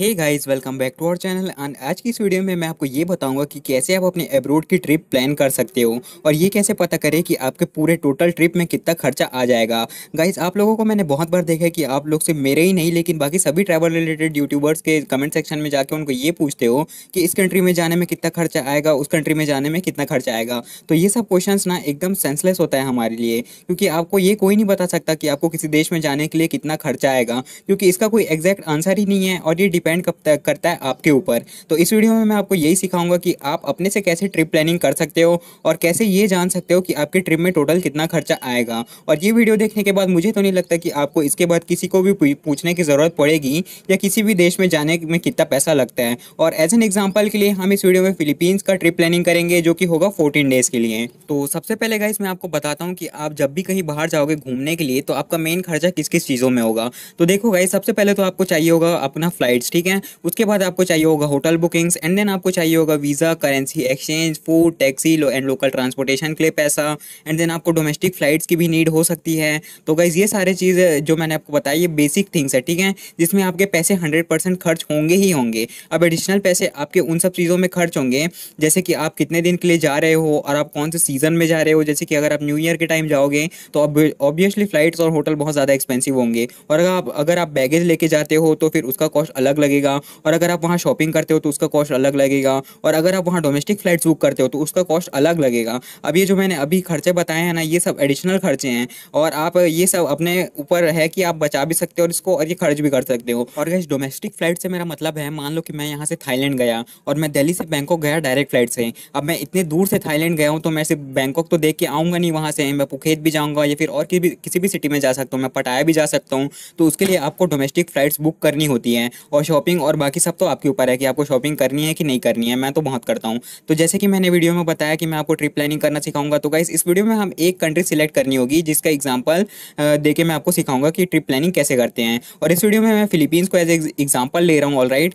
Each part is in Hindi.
Hey guys welcome back to our channel and आज की इस वीडियो में मैं आपको ये बताऊंगा कि कैसे आप अपने एब्रोड की ट्रिप प्लान कर सकते हो और ये कैसे पता करें कि आपके पूरे टोटल ट्रिप में कितना खर्चा आ जाएगा गाइस आप लोगों को मैंने बहुत बार देखा है कि आप लोग से मेरे ही नहीं लेकिन बाकी सभी ट्रैवल रिलेटेड यूट्यूबर्स के कमेंट सेक्शन में जाकर उनको ये पूछते हो कि इस कंट्री में जाने में कितना खर्चा आएगा उस कंट्री में जाने में कितना खर्चा आएगा तो ये सब क्वेश्चन ना एकदम सेंसलेस होता है हमारे लिए क्योंकि आपको ये कोई नहीं बता सकता कि आपको किसी देश में जाने के लिए कितना खर्चा आएगा क्योंकि इसका कोई एग्जैक्ट आंसर ही नहीं है और ये डिपेंड करता है आपके ऊपर तो इस वीडियो में मैं आपको यही सिखाऊंगा कि आप अपने से कैसे ट्रिप प्लानिंग कर सकते हो और कैसे ये जान सकते हो कि आपके ट्रिप में टोटल कितना खर्चा आएगा और ये वीडियो देखने के बाद मुझे तो नहीं लगता कि आपको इसके बाद किसी को भी पूछने की ज़रूरत पड़ेगी या किसी भी देश में जाने में कितना पैसा लगता है और एज एन एग्जाम्पल के लिए हम इस वीडियो में फिलीपींस का ट्रिप प्लानिंग करेंगे जो कि होगा फोर्टीन डेज़ के लिए तो सबसे पहले गाइस मैं आपको बताता हूँ कि आप जब भी कहीं बाहर जाओगे घूमने के लिए तो आपका मेन खर्चा किस किस चीज़ों में होगा तो देखो गाइस सबसे पहले तो आपको चाहिए होगा अपना फ्लाइट्स ठीक है उसके बाद आपको चाहिए होगा होटल बुकिंग्स एंड देन आपको चाहिए होगा visa currency exchange food taxi लो एंड लोकल ट्रांसपोर्टेशन के लिए पैसा एंड देन आपको डोमेस्टिक फ्लाइट्स की भी नीड हो सकती है तो गाइज़ ये सारे चीज़ जो मैंने आपको बताई ये बेसिक थिंग्स है ठीक है जिसमें आपके पैसे हंड्रेड परसेंट खर्च होंगे ही होंगे अब एडिशनल पैसे आपके उन सब चीज़ों में खर्च होंगे जैसे कि आप कितने दिन के लिए जा रहे हो और आप कौन से सीज़न में जा रहे हो जैसे कि अगर आप न्यू ईयर के टाइम जाओगे तो ऑब्वियसली फ्लाइट्स और होटल बहुत ज़्यादा एक्सपेंसिव होंगे और अगर आप अगर आप बैगेज लेके जाते हो तो फिर उसका कॉस्ट अलग लगेगा और अगर आप वहाँ शॉपिंग करते हो तो उसका कॉस्ट अलग लगेगा और अगर आप वहाँ डोमेस्टिक फ्लाइट्स बुक करते हो तो उसका कॉस्ट अलग लगेगा अब ये जो मैंने अभी खर्चे बताए हैं ना ये सब एडिशनल खर्चे हैं और आप ये सब अपने ऊपर है कि आप बचा भी सकते हो और इसको और ये खर्च भी कर सकते हो और गैस डोमेस्टिक फ्लाइट से मेरा मतलब है मान लो कि मैं यहाँ से थाईलैंड गया और मैं दिल्ली से बैंकॉक गया डायरेक्ट फ्लाइट से अब मैं इतने दूर से थाईलैंड गया हूँ तो मैं सिर्फ बैंकॉक तो देख के आऊँगा नहीं वहाँ से मैं पुखेत भी जाऊँगा या फिर और किसी भी, किसी भी सिटी में जा सकता हूँ मैं पटाया भी जा सकता हूँ तो उसके लिए आपको डोमेस्टिक फ्लाइट्स बुक करनी होती है और शॉपिंग और बाकी सब तो आपके ऊपर है कि आपको शॉपिंग करनी है कि नहीं करनी है मैं तो बहुत करता हूँ तो जैसे कि मैंने वीडियो में बताया कि मैं आपको ट्रिप प्लानिंग करना सिखाऊंगा तो गाइस इस वीडियो में हम एक कंट्री सिलेक्ट करनी होगी जिसका एग्जाम्पल देकर मैं आपको सिखाऊंगा कि ट्रिप प्लानिंग कैसे करते हैं और इस वीडियो में मैं फिलीपींस को एज एग्जाम्पल ले रहा हूँ ऑल राइट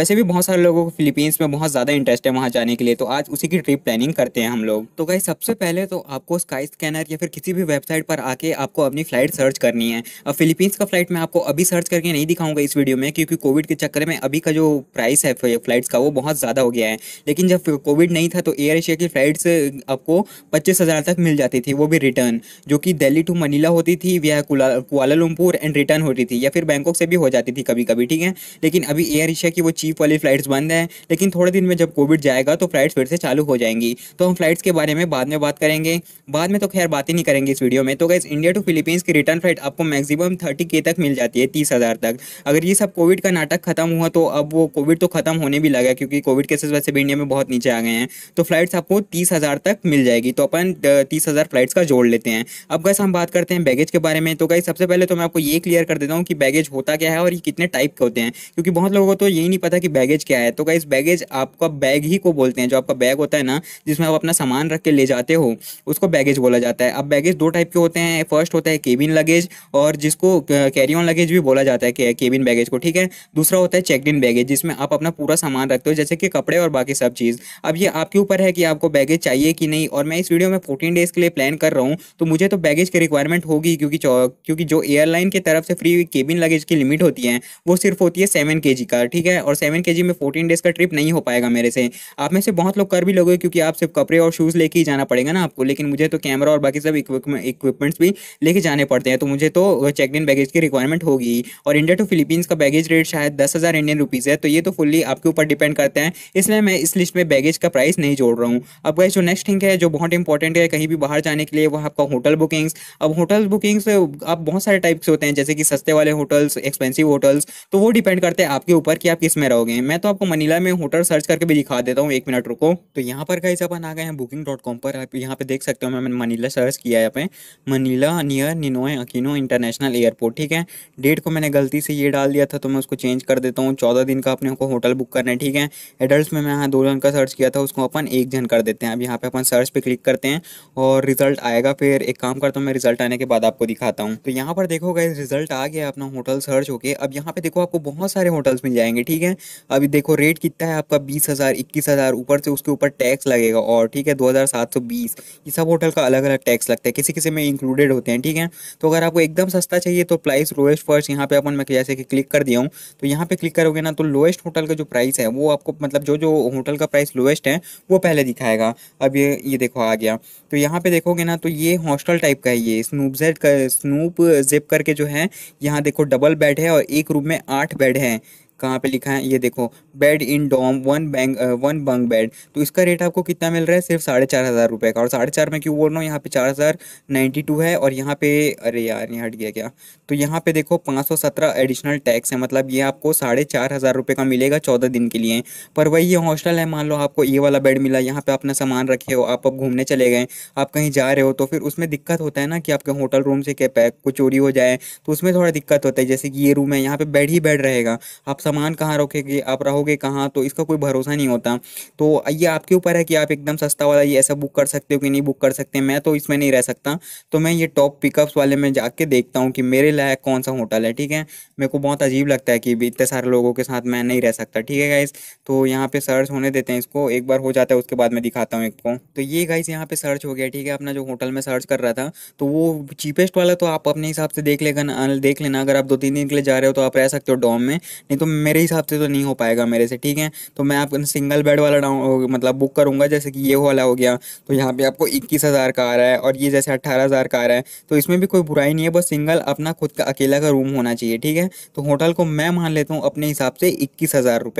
वैसे भी बहुत सारे लोगों को फिलीपींस में बहुत ज़्यादा इंटरेस्ट है वहाँ जाने के लिए तो आज उसी की ट्रिप प्लानिंग करते हैं हम लोग तो गाइस सबसे पहले तो आपको स्काई स्कैनर या फिर किसी भी वेबसाइट पर आके आपको अपनी फ्लाइट सर्च करनी है फिलीपींस का फ्लाइट मैं आपको अभी सर्च करके नहीं दिखाऊंगा इस वीडियो में क्योंकि कोविड के चक्कर में अभी का जो प्राइस है फ्लाइट्स का वो बहुत ज़्यादा हो गया है लेकिन जब कोविड नहीं था तो एयर एशिया की फ़्लाइट्स आपको पच्चीस हज़ार तक मिल जाती थी वो भी रिटर्न जो कि दिल्ली टू मनीला होती थी या कुआलालमपुर एंड रिटर्न होती थी या फिर बैंकॉक से भी हो जाती थी कभी कभी ठीक है लेकिन अभी एयर एशिया की वो चीप वाली फ़्लाइट्स बंद हैं लेकिन थोड़े दिन में जब कोविड जाएगा तो फ़्लाइट्स फिर से चालू हो जाएंगी तो हम फ्लाइट्स के बारे में बाद में बात करेंगे बाद में तो खैर बात ही नहीं करेंगे इस वीडियो में तो गैस इंडिया टू फिलीपींस की रिटर्न फ्लाइट आपको मैक्सिमम थर्टी के तक मिल जाती है तीस हज़ार तक अगर ये सब कोविड का नाटक खत्म हुआ तो अब वो कोविड तो खत्म होने भी लगा क्योंकि कोविड केसेस वैसे भी इंडिया में बहुत नीचे आ गए हैं तो फ्लाइट्स आपको तीस हज़ार तक मिल जाएगी तो अपन तीस हज़ार फ्लाइट्स का जोड़ लेते हैं अब गैस हम बात करते हैं बैगेज के बारे में तो गई सबसे पहले तो मैं आपको ये क्लियर कर देता हूँ कि बैगेज होता क्या है और ये कितने टाइप के होते हैं क्योंकि बहुत लोगों को तो यही नहीं पता कि बैगेज क्या है तो गाइस बैगेज आपका बैग ही को बोलते हैं जो आपका बैग होता है ना जिसमें आप अपना सामान रख के ले जाते हो उसको बैगेज बोला जाता है अब बैगेज दो टाइप के होते हैं फर्स्ट होता है केबिन लगेज और जिसको कैरी ऑन लगेज भी बोला जाता है केबिन बैगेज को ठीक है दूसरा होता है चेक इन बैगेज जिसमें आप अपना पूरा सामान रखते हो जैसे कि कपड़े और बाकी सब चीज़ अब ये आपके ऊपर है कि आपको बैगेज चाहिए कि नहीं और मैं इस वीडियो में फोर्टीन डेज़ के लिए प्लान कर रहा हूँ तो मुझे तो बैगेज की रिक्वायरमेंट होगी क्योंकि क्योंकि जो एयरलाइन की तरफ से फ्री केबिन लगेज की लिमिट होती है वो सिर्फ होती है सेवन के का ठीक है और सेवन के में फोर्टीन डेज़ का ट्रिप नहीं हो पाएगा मेरे से आप में से बहुत लोग कर भी लोगे क्योंकि आप सिर्फ कपड़े और शूज़ लेके ही जाना पड़ेगा ना आपको लेकिन मुझे तो कैमरा और बाकी सब इक्विपमेंट्स भी लेके जाने पड़ते हैं तो मुझे तो चेक इन बैगेज की रिक्वायरमेंट होगी और इंडिया टू फिलीपींस का बैगेज रेट शायद दस हज़ार इंडियन रुपीज़ है तो ये तो फुल्ली आपके ऊपर डिपेंड करते हैं इसलिए मैं इस लिस्ट में बैगेज का प्राइस नहीं जोड़ रहा हूँ अब गाइज जो नेक्स्ट थिंग है जो बहुत इंपॉर्टेंट है कहीं भी बाहर जाने के लिए वह आपका होटल बुकिंग्स अब होटल बुकिंग्स आप बहुत सारे टाइप्स होते हैं जैसे कि सस्ते वाले होटल्स एक्सपेंसिव होटल्स तो वो डिपेंड करते हैं आपके ऊपर कि आप किस में रहोगे मैं तो आपको मनीला में होटल सर्च करके भी दिखा देता हूँ एक मिनट रुको तो यहाँ पर गाइज अपन आ गए हैं बुकिंग डॉट कॉम पर आप यहाँ पर देख सकते हो मैंने मनीला सर्च किया है यहाँ Manila near Ninoy Aquino international airport ठीक है डेट को मैंने गलती से ये डाल दिया था तो मैं उसको चेंज कर देता हूँ चौदह दिन का अपने को होटल बुक करना है ठीक है एडल्ट में मैं यहाँ दो जन का सर्च किया था उसको अपन एक जन कर देते हैं अब यहाँ पे अपन सर्च पे क्लिक करते हैं और रिजल्ट आएगा फिर एक काम करता हूँ मैं रिजल्ट आने के बाद आपको दिखाता हूँ तो यहाँ पर देखो गए रिजल्ट आ गया अपना होटल सर्च होके अब यहाँ पे देखो आपको बहुत सारे होटल्स मिल जाएंगे ठीक है अभी देखो रेट कितना है आपका बीस हज़ार इक्कीस हज़ार ऊपर से उसके ऊपर टैक्स लगेगा और ठीक है दो हज़ार सात सौ बीस ये सब होटल का अलग अलग टैक्स लगता है किसी किसी में इंक्लूडेड होते हैं ठीक है तो अगर आपको एकदम सस्ता चाहिए तो प्राइस लोएस्ट फर्स्ट यहाँ पे अपन मैं जैसे कि क्लिक कर दिया हूँ तो यहाँ यहाँ पे क्लिक करोगे ना तो लोएस्ट होटल का जो प्राइस है वो आपको मतलब जो जो होटल का प्राइस लोएस्ट है वो पहले दिखाएगा अब ये ये देखो आ गया तो यहाँ पे देखोगे ना तो ये हॉस्टल टाइप का है ये स्नूप जेड का स्नूप जेप करके जो है यहाँ देखो डबल बेड है और एक रूम में आठ बेड है कहाँ पे लिखा है ये देखो bed in dorm one bunk one bunk bed तो इसका रेट आपको कितना मिल रहा है सिर्फ साढ़े चार हज़ार रुपये का और साढ़े चार में क्यों बोल रहा हूँ यहाँ पे चार हज़ार नाइन्टी टू है और यहाँ पे अरे यार यहाँ हट गया क्या तो यहाँ पे देखो पाँच सौ सत्रह एडिशनल टैक्स है मतलब ये आपको साढ़े चार हज़ार रुपये का मिलेगा चौदह दिन के लिए पर वही ये हॉस्टल है मान लो आपको ये वाला बेड मिला यहाँ पे अपना सामान रखे हो आप अब घूमने चले गए आप कहीं जा रहे हो तो फिर उसमें दिक्कत होता है ना कि आपके होटल रूम से क्या पैक को चोरी हो जाए तो उसमें थोड़ा दिक्कत होता है जैसे कि ये रूम है यहाँ पे बेड ही बेड रहेगा आप सामान कहाँ रखेंगे आप रहोगे कहाँ तो इसका कोई भरोसा नहीं होता तो ये आपके ऊपर है कि आप एकदम सस्ता वाला ये ऐसा बुक कर सकते हो कि नहीं बुक कर सकते मैं तो इसमें नहीं रह सकता तो मैं ये टॉप पिकअप्स वाले में जाके देखता हूँ कि मेरे लायक कौन सा होटल है ठीक है मेरे को बहुत अजीब लगता है कि इतने सारे लोगों के साथ मैं नहीं रह सकता ठीक है गाइस तो यहाँ पे सर्च होने देते हैं इसको एक बार हो जाता है उसके बाद मैं दिखाता हूँ एक तो ये गाइस यहाँ पे सर्च हो गया ठीक है अपना जो होटल में सर्च कर रहा था तो वो चीपेस्ट वाला तो आप अपने हिसाब से देख लेगा देख लेना अगर आप दो तीन दिन के लिए जा रहे हो तो आप रह सकते हो डॉम में नहीं तो मेरे हिसाब से तो नहीं हो पाएगा मेरे से ठीक है तो मैं आप सिंगल बेड वाला डाउन मतलब बुक करूंगा जैसे कि ये वाला हो गया तो यहाँ पे आपको इक्कीस हज़ार का आ रहा है और ये जैसे अट्ठारह हज़ार का आ रहा है तो इसमें भी कोई बुराई नहीं है बस सिंगल अपना खुद का अकेला का रूम होना चाहिए ठीक है तो होटल को मैं मान लेता हूँ अपने हिसाब से इक्कीस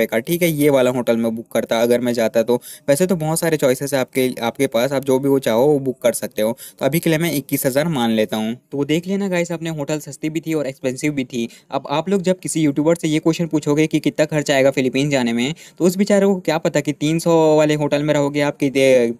का ठीक है ये वाला होटल में बुक करता अगर मैं जाता तो वैसे तो बहुत सारे चॉइसेस है आपके आपके पास आप जो भी वो चाहो वो बुक कर सकते हो तो अभी के लिए मैं इक्कीस हज़ार मान लेता हूँ तो देख लेना गाइस अपने होटल सस्ती भी थी और एक्सपेंसिव भी थी अब आप लोग जब किसी यूट्यूबर से ये क्वेश्चन पूछो पूछोगे कि कितना खर्च आएगा फिलीपीन जाने में तो उस बेचारे को क्या पता कि तीन सौ वाले होटल में रहोगे आप कि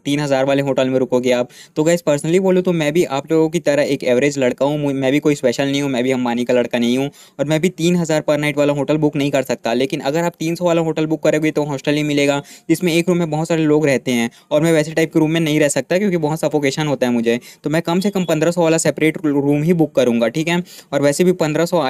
तीन हज़ार वाले होटल में रुकोगे आप तो गैस पर्सनली बोलूँ तो मैं भी आप लोगों की तरह एक एवरेज लड़का हूँ मैं भी कोई स्पेशल नहीं हूँ मैं भी अंबानी का लड़का नहीं हूँ और मैं भी तीन हज़ार पर नाइट वाला होटल बुक नहीं कर सकता लेकिन अगर आप तीन सौ वाला होटल बुक करोगे तो हॉस्टल ही मिलेगा जिसमें एक रूम में बहुत सारे लोग रहते हैं और मैं वैसे टाइप के रूम में नहीं रह सकता क्योंकि बहुत सफोकेशन होता है मुझे तो मैं कम से कम पंद्रह वाला सेपरेट रूम ही बुक करूँगा ठीक है और वैसे भी पंद्रह सौ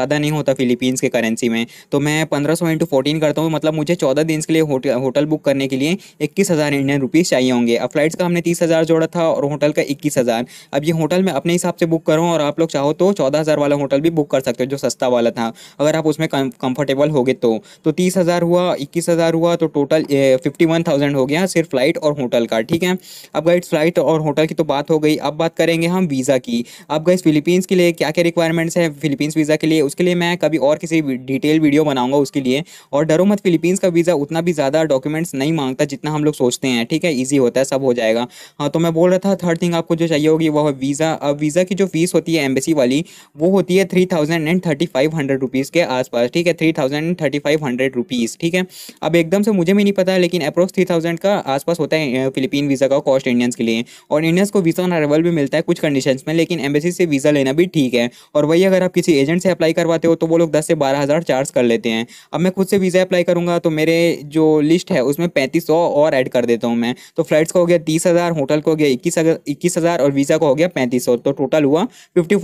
ज़्यादा नहीं होता फिलीपींस के करेंसी में तो मैं मैं पंद्रह सौ इंटू फोर्टीन करता हूँ मतलब मुझे चौदह दिन के लिए होटल बुक करने के लिए इक्कीस हज़ार इंडियन रुपीज़ चाहिए होंगे अब फ्लाइट्स का हमने तीस हज़ार जोड़ा था और होटल का इक्कीस हज़ार अब ये होटल मैं अपने हिसाब से बुक करूँ और आप लोग चाहो तो चौदह हज़ार वाला होटल भी बुक कर सकते हो जो सस्ता वाला था अगर आप उसमें कंफर्टेबल हो गए तो तीस हज़ार हुआ इक्कीस हज़ार हुआ तो टोटल फिफ्टी वन थाउजेंड हो गया सिर्फ फ्लाइट और होटल का ठीक है अब गाइड फ्लाइट और होटल की तो बात हो गई अब बात करेंगे हम वीज़ा की अब गाइड फिलीपींस के लिए क्या क्या रिक्वायरमेंट्स हैं फिलीपींस वीज़ा के लिए उसके लिए मैं कभी और किसी डिटेल वीडियो बनाऊंगा उसके लिए और डरो मत फिलीपींस का वीज़ा उतना भी ज़्यादा डॉक्यूमेंट्स नहीं मांगता जितना हम लोग सोचते हैं ठीक है ईजी होता है सब हो जाएगा हाँ तो मैं बोल रहा था थर्ड थिंग आपको जो चाहिए होगी वह वीज़ा अब वीज़ा की जो फीस होती है एम्बेसी वाली वो होती है three thousand and thirty five hundred rupees के आसपास ठीक है three thousand and thirty five hundred rupees ठीक है अब एकदम से मुझे भी नहीं पता लेकिन अप्रोक्स थ्री थाउजेंड का आसपास होता है फिलीपीन वीज़ा का कॉस्ट इंडियंस के लिए और इंडियंस को वीज़ा ऑन अरेवल भी मिलता है कुछ कंडीशन में लेकिन एम्बेसी से वीज़ा लेना भी ठीक है और वही अगर आप किसी एजेंट से अप्लाई करवाते हो तो वो लोग दस से बारह हज़ार चार्ज कर लेते देते हैं अब मैं खुद से वीज़ा अप्लाई करूँगा तो मेरे जो लिस्ट है उसमें पैंतीस और ऐड कर देता हूँ मैं तो फ्लाइट्स का हो गया तीस होटल का हो गया इक्कीस इक्कीस हज़ार और वीज़ा का हो गया पैंतीस तो टोटल हुआ फिफ्टी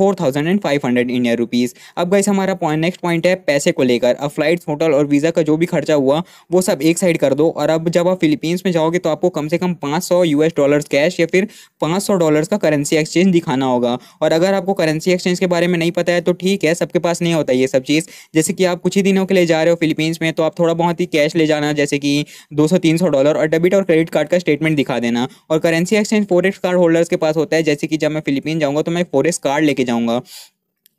इंडियन रुपीज़ अब गाइस हमारा पॉइंट नेक्स्ट पॉइंट है पैसे को लेकर अब फ्लाइट्स होटल और वीज़ा का जो भी खर्चा हुआ वो सब एक साइड कर दो और अब जब आप फिलीपींस में जाओगे तो आपको कम से कम 500 सौ यूएस डॉलर्स कैश या फिर 500 सौ डॉलर्स का करेंसी एक्सचेंज दिखाना होगा और अगर आपको करेंसी एक्सचेंज के बारे में नहीं पता है तो ठीक है सबके पास नहीं होता ये सब चीज़ जैसे कि आप कुछ ही दिनों के लिए जा रहे हो फिलीपींस में तो आप थोड़ा बहुत ही कैश ले जाना जैसे कि 200-300 डॉलर और डेबिट और क्रेडिट कार्ड का स्टेटमेंट दिखा देना और currency exchange forex card holders के पास होता है जैसे कि जब मैं फिलीपीन जाऊँगा तो मैं फोरेक्स कार्ड लेके जाऊँगा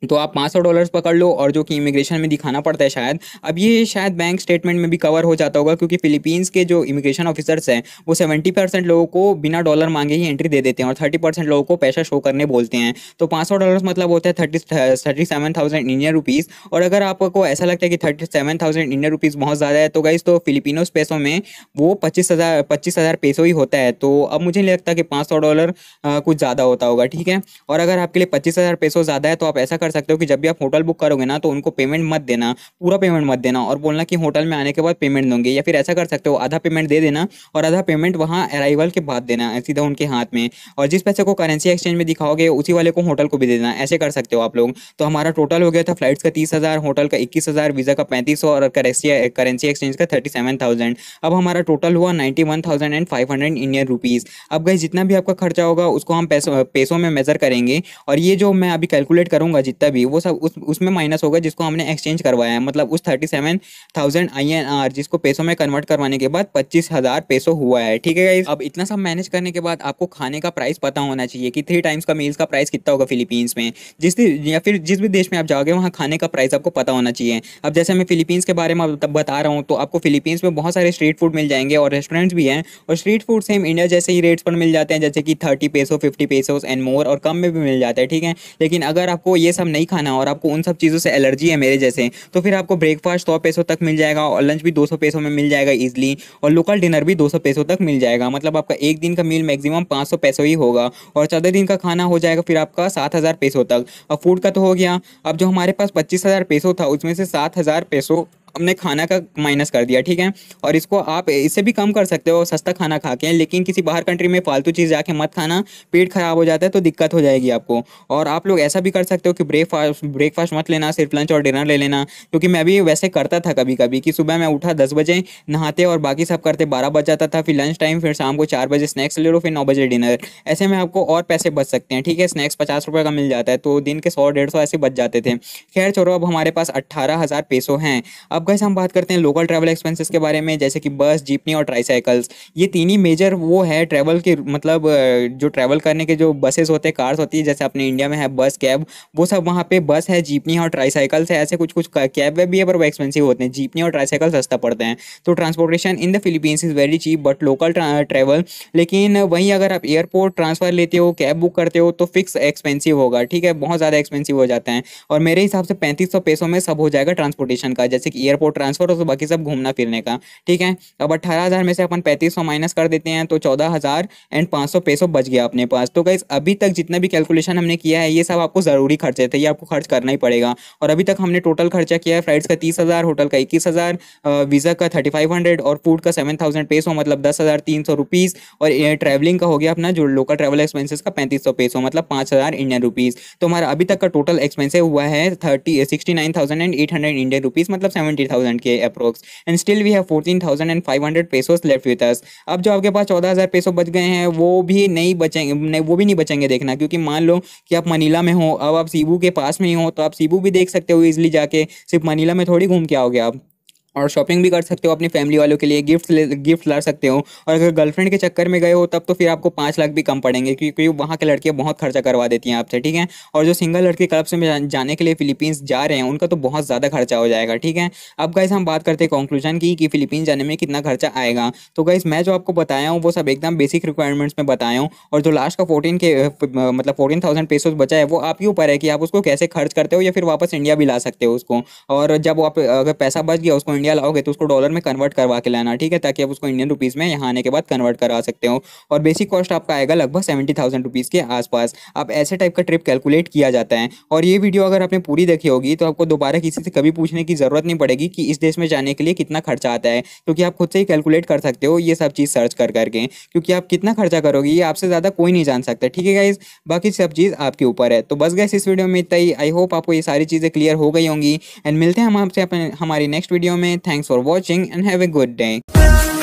तो आप पाँच सौ डॉलर्स पकड़ लो और जो कि इमिग्रेशन में दिखाना पड़ता है शायद अब ये शायद बैंक स्टेटमेंट में भी कवर हो जाता होगा क्योंकि फिलीपींस के जो इमिग्रेशन ऑफिसर्स हैं वो सेवेंटी परसेंट लोगों को बिना डॉलर मांगे ही एंट्री दे देते हैं और थर्टी परसेंट लोगों को पैसा शो करने बोलते हैं तो पाँच सौ डॉलर मतलब होता है thirty thirty seven thousand Indian rupees और अगर आपको ऐसा लगता है कि thirty seven thousand Indian rupees बहुत ज़्यादा है तो गाइज तो फिलिपिनोस पैसों में वो पच्चीस हज़ार पच्चीस हज़ार पैसों ही होता है तो अब मुझे नहीं लगता कि पाँच सौ डॉलर कुछ ज़्यादा होता होगा ठीक है और अगर आपके लिए पच्चीस हज़ार पैसों ज़्यादा है तो आप ऐसा कर सकते हो कि जब भी आप होटल बुक करोगे ना तो उनको पेमेंट मत देना पूरा पेमेंट मत देना और बोलना कि होटल में आने के बाद पेमेंट दोगे या फिर ऐसा कर सकते हो आधा पेमेंट दे देना और आधा पेमेंट वहाँ अराइवल के बाद देना सीधा उनके हाथ में और जिस पैसे को करेंसी एक्सचेंज में दिखाओगे उसी वाले को होटल को भी दे देना ऐसे कर सकते हो आप लोग तो हमारा टोटल हो गया था फ्लाइट्स का तीस होटल का इक्कीस वीज़ा का पैंतीस और करेंसी करेंसी एक्सचेंज का थर्टी अब हमारा टोटल हुआ नाइन्टी इंडियन रुपीज़ अब गई जितना भी आपका खर्चा होगा उसको हम पैसों पैसों में मेज़र करेंगे और ये जो मैं अभी कैलकुलेट करूँगा जितना जितना भी वो सब उस उसमें माइनस होगा जिसको हमने एक्सचेंज करवाया है मतलब उस thirty seven thousand I N R जिसको पैसों में कन्वर्ट करवाने के बाद पच्चीस हज़ार पैसों हुआ है ठीक है अब इतना सब मैनेज करने के बाद आपको खाने का प्राइस पता होना चाहिए कि थ्री टाइम्स का मील्स का प्राइस कितना होगा फिलीपींस में जिस या फिर जिस भी देश में आप जाओगे वहाँ खाने का प्राइस आपको पता होना चाहिए अब जैसे मैं फिलीपींस के बारे में बता रहा हूँ तो आपको फिलीपींस में बहुत सारे स्ट्रीट फूड मिल जाएंगे और रेस्टोरेंट्स भी हैं और स्ट्रीट फूड सेम इंडिया जैसे ही रेट्स पर मिल जाते हैं जैसे कि thirty peso fifty pesos and more और कम में भी मिल जाता है ठीक है लेकिन अगर आपको ये सब सब नहीं खाना और आपको उन सब चीज़ों से एलर्जी है मेरे जैसे तो फिर आपको ब्रेकफास्ट सौ पैसों तक मिल जाएगा और लंच भी दो सौ पैसों में मिल जाएगा ईजिली और लोकल डिनर भी दो सौ पैसों तक मिल जाएगा मतलब आपका एक दिन का मील मैक्सिमम पाँच सौ पैसों ही होगा और चौदह दिन का खाना हो जाएगा फिर आपका सात हज़ार पैसों तक अब फूड का तो हो गया अब जो हमारे पास पच्चीस हज़ार पैसों था उसमें से सात हज़ार पैसों अपने खाना का माइनस कर दिया ठीक है और इसको आप इससे भी कम कर सकते हो सस्ता खाना खा के लेकिन किसी बाहर कंट्री में फालतू चीज़ जाके मत खाना पेट ख़राब हो जाता है तो दिक्कत हो जाएगी आपको और आप लोग ऐसा भी कर सकते हो कि ब्रेकफास्ट ब्रेकफास्ट मत लेना सिर्फ लंच और डिनर ले लेना क्योंकि मैं भी वैसे करता था कभी कभी कि सुबह मैं उठा दस बजे नहाते और बाकी सब करते बारह बज जाता था फिर लंच टाइम फिर शाम को चार बजे स्नैक्स ले लो फिर नौ बजे डिनर ऐसे में आपको और पैसे बच सकते हैं ठीक है स्नैक्स पचास रुपये का मिल जाता है तो दिन के सौ डेढ़ सौ ऐसे बच जाते थे खैर छोड़ो अब हमारे पास अट्ठारह हज़ार पेसो हैं अब गाइस हम बात करते हैं लोकल ट्रैवल एक्सपेंसेस के बारे में जैसे कि बस जीपनी और ट्राईसाइकल्स ये तीन ही मेजर वो है ट्रैवल के मतलब जो ट्रैवल करने के जो बसेस होते हैं कार्स होती है जैसे अपने इंडिया में है बस कैब वो सब वहाँ पे बस है जीपनी और ट्राईसाइकल्स है ऐसे कुछ कुछ कैब वैब भी है पर वो एक्सपेंसिव होते हैं जीपनी और ट्राईसाइकिल सस्ता पड़ते हैं तो transportation in the Philippines is very cheap but local travel लेकिन वहीं अगर आप एयरपोर्ट ट्रांसफ़र लेते हो कैब बुक करते हो तो फिक्स एक्सपेंसिव होगा ठीक है बहुत ज़्यादा एक्सपेंसिव हो जाता है और मेरे हिसाब से पैंतीस सौ पैसों में सब हो जाएगा ट्रांसपोर्टेशन का जैसे कि एयर एयरपोर्ट ट्रांसफर और तो बाकी सब घूमना फिरने का ठीक है अब अट्ठारह हज़ार में से अपन पैंतीस सौ माइनस कर देते हैं तो चौदह हज़ार एंड पाँच सौ पेसो बच गया अपने पास तो गाइज अभी तक जितना भी कैलकुलेशन हमने किया है ये सब आपको ज़रूरी खर्चे थे ये आपको खर्च करना ही पड़ेगा और अभी तक हमने टोटल खर्चा किया है फ्लाइट्स का तीस हज़ार होटल का इक्कीस हज़ार वीज़ा का थर्टी फाइव हंड्रेड और फूड का सेवन थाउजेंड पेसो मतलब दस हज़ार तीन सौ रुपीज़ और ट्रैवलिंग का हो गया अपना जो लोकल ट्रैवल एक्सपेंसेस का पैंतीस सौ पेसो मतलब पाँच हज़ार इंडियन रुपीज़ तो हमारा अभी तक का टोटल एक्सपेंसिव हुआ है thirty sixty nine thousand and eight hundred Indian rupees मतलब सेवन ट्वेंटी के approx and still we have fourteen thousand and five hundred pesos left with us अब जो आपके पास चौदह हज़ार पेसो बच गए हैं वो भी नहीं बचेंगे नहीं वो भी नहीं बचेंगे देखना क्योंकि मान लो कि आप मनीला में हो अब आप सीबू के पास में ही हो तो आप सीबू भी देख सकते हो ईजिली जाके सिर्फ मनीला में थोड़ी घूम के आओगे आप और शॉपिंग भी कर सकते हो अपनी फैमिली वालों के लिए गिफ्ट गिफ्ट ला सकते हो और अगर गर्लफ्रेंड के चक्कर में गए हो तब तो फिर आपको पाँच लाख भी कम पड़ेंगे क्योंकि वहाँ के लड़के बहुत खर्चा करवा देती हैं आपसे ठीक है और जो सिंगल लड़की क्लब से जाने के लिए फिलीपींस जा रहे हैं उनका तो बहुत ज़्यादा खर्चा हो जाएगा ठीक है अब गाइज हम बात करते हैं कंक्लूजन की कि फिलीपींस जाने में कितना खर्चा आएगा तो गाइज मैं जो आपको बताया हूँ वो सब एकदम बेसिक रिक्वायरमेंट्स में बताया हूँ और जो लास्ट का फोर्टीन के मतलब फोर्टीन थाउजेंड पेसोज बचा है वो आपके ऊपर है कि आप उसको कैसे खर्च करते हो या फिर वापस इंडिया भी ला सकते हो उसको और जब आप अगर पैसा बच गया उसको इंडिया लाओगे तो उसको डॉलर में कन्वर्ट करवा के लाना ठीक है ताकि आप उसको इंडियन रुपीज़ में यहाँ आने के बाद कन्वर्ट करा सकते हो और बेसिक कॉस्ट आपका आएगा लगभग सेवेंटी थाउजेंड रुपीज़ के आसपास आप ऐसे टाइप का ट्रिप कैलकुलेट किया जाता है और ये वीडियो अगर आपने पूरी देखी होगी तो आपको दोबारा किसी से कभी पूछने की ज़रूरत नहीं पड़ेगी कि इस देश में जाने के लिए कितना खर्चा आता है क्योंकि आप खुद से ही कैलकुलेट कर सकते हो ये सब चीज़ सर्च कर करके क्योंकि आप कितना खर्चा करोगे ये आपसे ज़्यादा कोई नहीं जान सकता ठीक है इस बाकी सब चीज़ आपके ऊपर है तो बस गैस इस वीडियो में इतना ही आई होप आपको ये सारी चीज़ें क्लियर हो गई होंगी एंड मिलते हैं हम आपसे अपने हमारी नेक्स्ट वीडियो में Thanks for watching and have a good day.